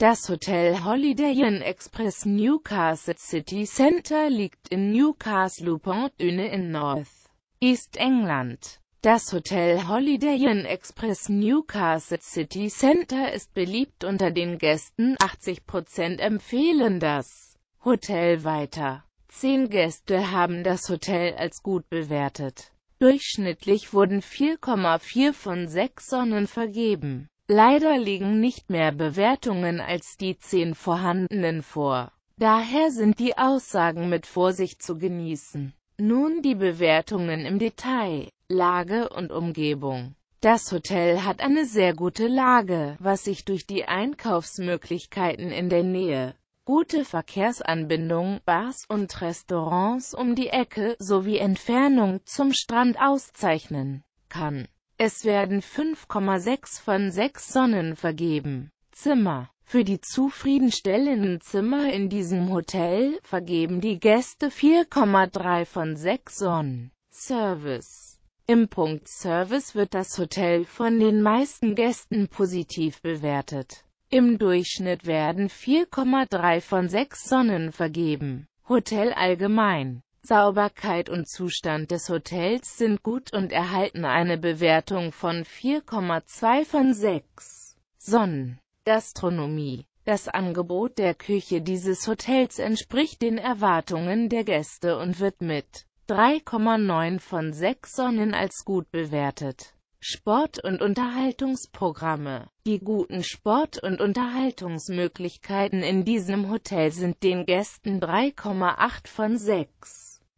Das Hotel Holiday Inn Express Newcastle City Center liegt in Newcastle upon Tyne in North East England. Das Hotel Holiday Inn Express Newcastle City Center ist beliebt unter den Gästen, 80% empfehlen das Hotel weiter. Zehn Gäste haben das Hotel als gut bewertet. Durchschnittlich wurden 4,4 von 6 Sonnen vergeben. Leider liegen nicht mehr Bewertungen als die zehn vorhandenen vor. Daher sind die Aussagen mit Vorsicht zu genießen. Nun die Bewertungen im Detail, Lage und Umgebung. Das Hotel hat eine sehr gute Lage, was sich durch die Einkaufsmöglichkeiten in der Nähe, gute Verkehrsanbindung, Bars und Restaurants um die Ecke sowie Entfernung zum Strand auszeichnen kann. Es werden 5,6 von 6 Sonnen vergeben. Zimmer für die zufriedenstellenden Zimmer in diesem Hotel vergeben die Gäste 4,3 von 6 Sonnen. Service Im Punkt Service wird das Hotel von den meisten Gästen positiv bewertet. Im Durchschnitt werden 4,3 von 6 Sonnen vergeben. Hotel allgemein Sauberkeit und Zustand des Hotels sind gut und erhalten eine Bewertung von 4,2 von 6 Sonnen. Gastronomie das Angebot der Küche dieses Hotels entspricht den Erwartungen der Gäste und wird mit 3,9 von 6 Sonnen als gut bewertet. Sport- und Unterhaltungsprogramme Die guten Sport- und Unterhaltungsmöglichkeiten in diesem Hotel sind den Gästen 3,8 von 6